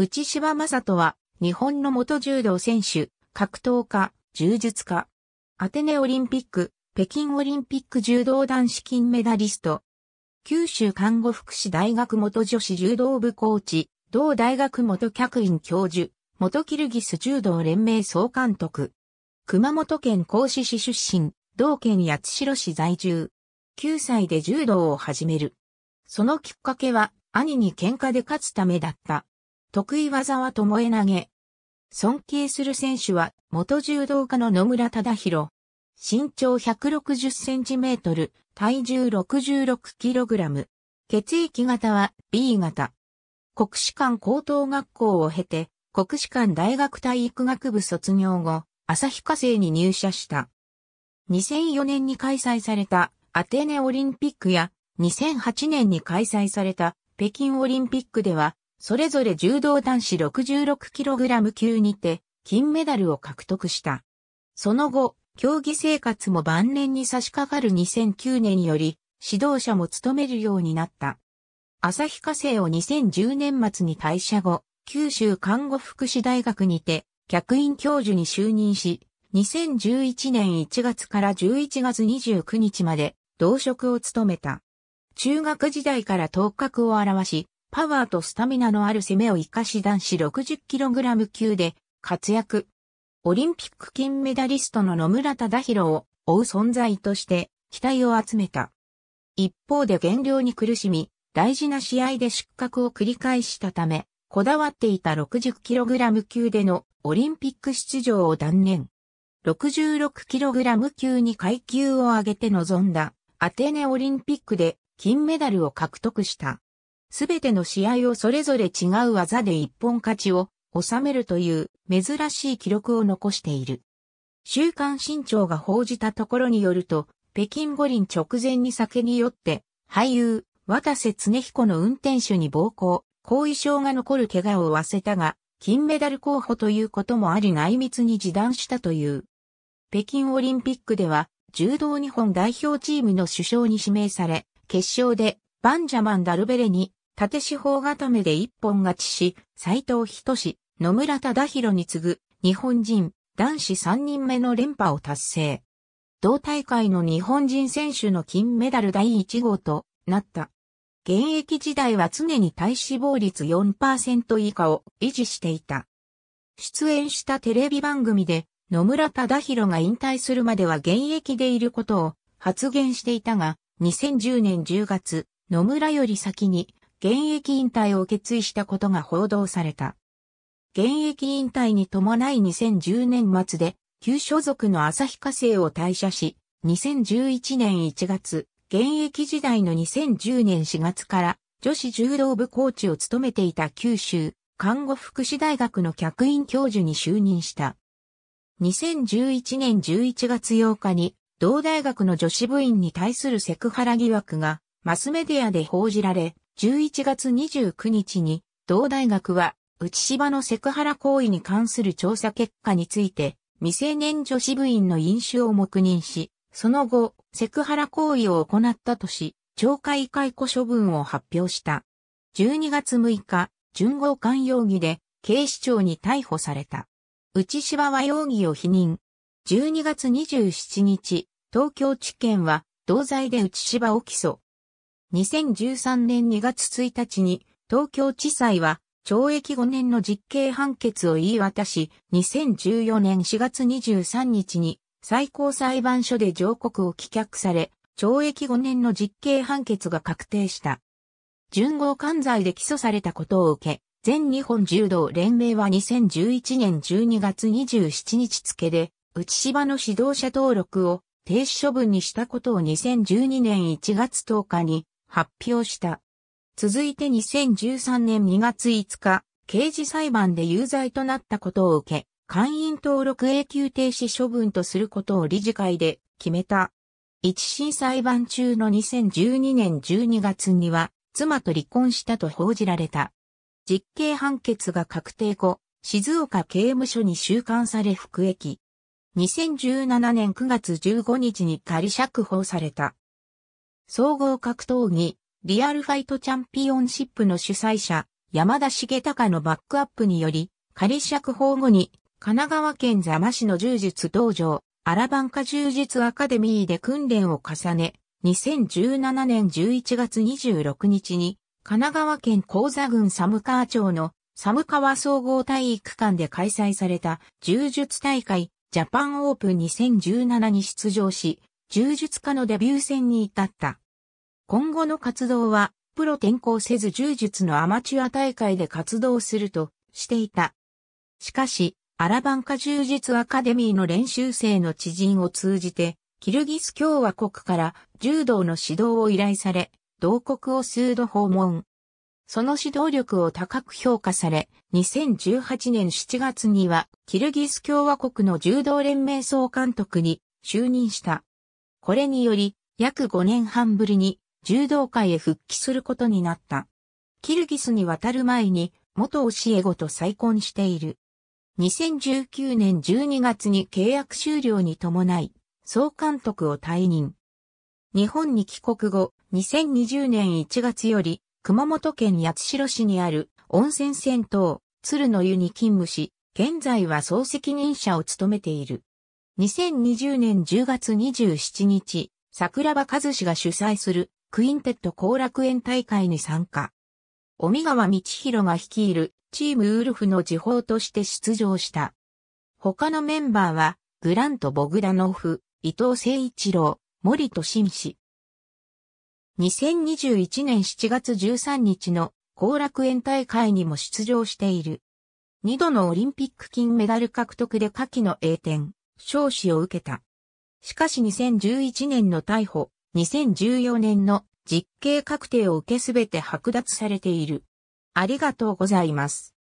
内柴正人は、日本の元柔道選手、格闘家、柔術家。アテネオリンピック、北京オリンピック柔道男子金メダリスト。九州看護福祉大学元女子柔道部コーチ、同大学元客員教授、元キルギス柔道連盟総監督。熊本県甲子市出身、同県八代市在住。9歳で柔道を始める。そのきっかけは、兄に喧嘩で勝つためだった。得意技はともえ投げ。尊敬する選手は、元柔道家の野村忠宏。身長160センチメートル、体重66キログラム。血液型は B 型。国士舘高等学校を経て、国士舘大学体育学部卒業後、旭化成に入社した。2004年に開催されたアテネオリンピックや2008年に開催された北京オリンピックではそれぞれ柔道男子 66kg 級にて金メダルを獲得した。その後、競技生活も晩年に差し掛かる2009年より指導者も務めるようになった。朝日課生を2010年末に退社後、九州看護福祉大学にて客員教授に就任し、2011年1月から11月29日まで同職を務めた。中学時代から頭角を表し、パワーとスタミナのある攻めを生かし男子 60kg 級で活躍。オリンピック金メダリストの野村忠宏を追う存在として期待を集めた。一方で減量に苦しみ、大事な試合で失格を繰り返したため、こだわっていた 60kg 級でのオリンピック出場を断念。66kg 級に階級を上げて臨んだアテネオリンピックで金メダルを獲得した。すべての試合をそれぞれ違う技で一本勝ちを収めるという珍しい記録を残している。週刊新潮が報じたところによると、北京五輪直前に酒に酔って、俳優、渡瀬恒彦の運転手に暴行、後遺症が残る怪我を負わせたが、金メダル候補ということもあり内密に示談したという。北京オリンピックでは、柔道日本代表チームの首相に指名され、決勝でバンジャマン・ダルベレに縦四方固めで一本勝ちし、斎藤仁志、野村忠宏に次ぐ、日本人、男子三人目の連覇を達成。同大会の日本人選手の金メダル第1号となった。現役時代は常に体脂肪率4%以下を維持していた。出演したテレビ番組で野村忠宏が引退するまでは現役でいることを発言していたが、2010年10月、野村より先に現役引退を決意したことが報道された。現役引退に伴い2010年末で、旧所属の朝日化成を退社し、2011年1月、現役時代の2010年4月から女子柔道部コーチを務めていた九州看護福祉大学の客員教授に就任した。2011年11月8日に同大学の女子部員に対するセクハラ疑惑がマスメディアで報じられ、11月29日に、同大学は、内芝のセクハラ行為に関する調査結果について、未成年女子部員の飲酒を黙認し、その後、セクハラ行為を行ったとし、懲戒解雇処分を発表した。12月6日、順号官容疑で警視庁に逮捕された。内芝は容疑を否認。12月27日、東京地検は同罪で内芝を起訴。2013年2月1日に東京地裁は懲役5年の実刑判決を言い渡し、2014年4月23日に最高裁判所で上告を棄却され、懲役5年の実刑判決が確定した。順号管罪で起訴されたことを受け、全日本柔道連盟は2011年12月27日付で、内芝の指導者登録を停止処分にしたことを2012年1月10日に発表した。続いて2013年2月5日、刑事裁判で有罪となったことを受け、会員登録永久停止処分とすることを理事会で決めた。一審裁判中の2012年12月には、妻と離婚したと報じられた。実刑判決が確定後、静岡刑務所に収監され服役。2017年9月15日に仮釈放された。総合格闘技、リアルファイトチャンピオンシップの主催者、山田茂隆のバックアップにより、仮釈放後に、神奈川県座間市の柔術道場、アラバンカ柔術アカデミーで訓練を重ね、2017年11月26日に、神奈川県高座郡寒川町の寒川総合体育館で開催された柔術大会ジャパンオープン2017に出場し、柔術家のデビュー戦に至った。今後の活動は、プロ転向せず柔術のアマチュア大会で活動するとしていた。しかし、アラバンカ柔術アカデミーの練習生の知人を通じて、キルギス共和国から柔道の指導を依頼され、同国を数度訪問。その指導力を高く評価され、2018年7月には、キルギス共和国の柔道連盟総監督に就任した。これにより、約5年半ぶりに柔道界へ復帰することになった。キルギスに渡る前に、元教え子と再婚している。2019年12月に契約終了に伴い、総監督を退任。日本に帰国後、2020年1月より、熊本県八代市にある温泉銭湯、鶴の湯に勤務し、現在は総責任者を務めている。2020年10月27日、桜庭和志が主催するクインテット後楽園大会に参加。尾身川道博が率いるチームウルフの時報として出場した。他のメンバーは、グラント・ボグダノフ、伊藤誠一郎、森新氏。2021年7月13日の後楽園大会にも出場している。2度のオリンピック金メダル獲得で下記の栄転。少子を受けた。しかし2011年の逮捕、2014年の実刑確定を受けすべて剥奪されている。ありがとうございます。